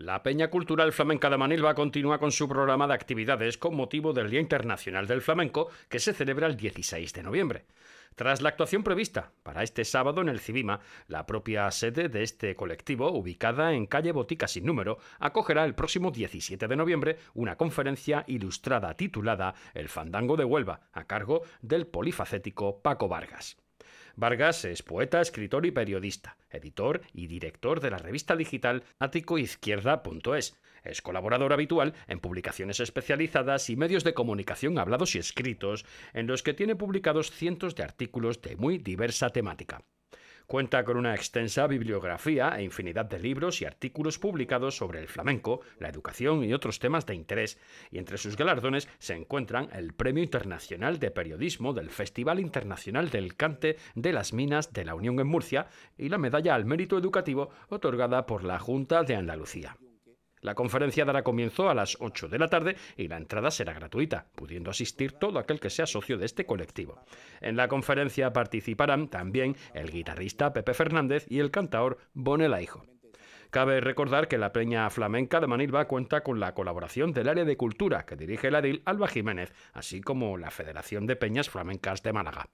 La Peña Cultural Flamenca de Manilva continúa con su programa de actividades con motivo del Día Internacional del Flamenco, que se celebra el 16 de noviembre. Tras la actuación prevista para este sábado en el Cibima, la propia sede de este colectivo, ubicada en calle Botica sin número, acogerá el próximo 17 de noviembre una conferencia ilustrada titulada El Fandango de Huelva, a cargo del polifacético Paco Vargas. Vargas es poeta, escritor y periodista, editor y director de la revista digital Aticoizquierda.es. Es colaborador habitual en publicaciones especializadas y medios de comunicación hablados y escritos, en los que tiene publicados cientos de artículos de muy diversa temática. Cuenta con una extensa bibliografía e infinidad de libros y artículos publicados sobre el flamenco, la educación y otros temas de interés, y entre sus galardones se encuentran el Premio Internacional de Periodismo del Festival Internacional del Cante de las Minas de la Unión en Murcia y la Medalla al Mérito Educativo otorgada por la Junta de Andalucía. La conferencia dará comienzo a las 8 de la tarde y la entrada será gratuita, pudiendo asistir todo aquel que sea socio de este colectivo. En la conferencia participarán también el guitarrista Pepe Fernández y el cantaor Bonel Aijo. Cabe recordar que la Peña Flamenca de Manilva cuenta con la colaboración del área de cultura que dirige el ADIL Alba Jiménez, así como la Federación de Peñas Flamencas de Málaga.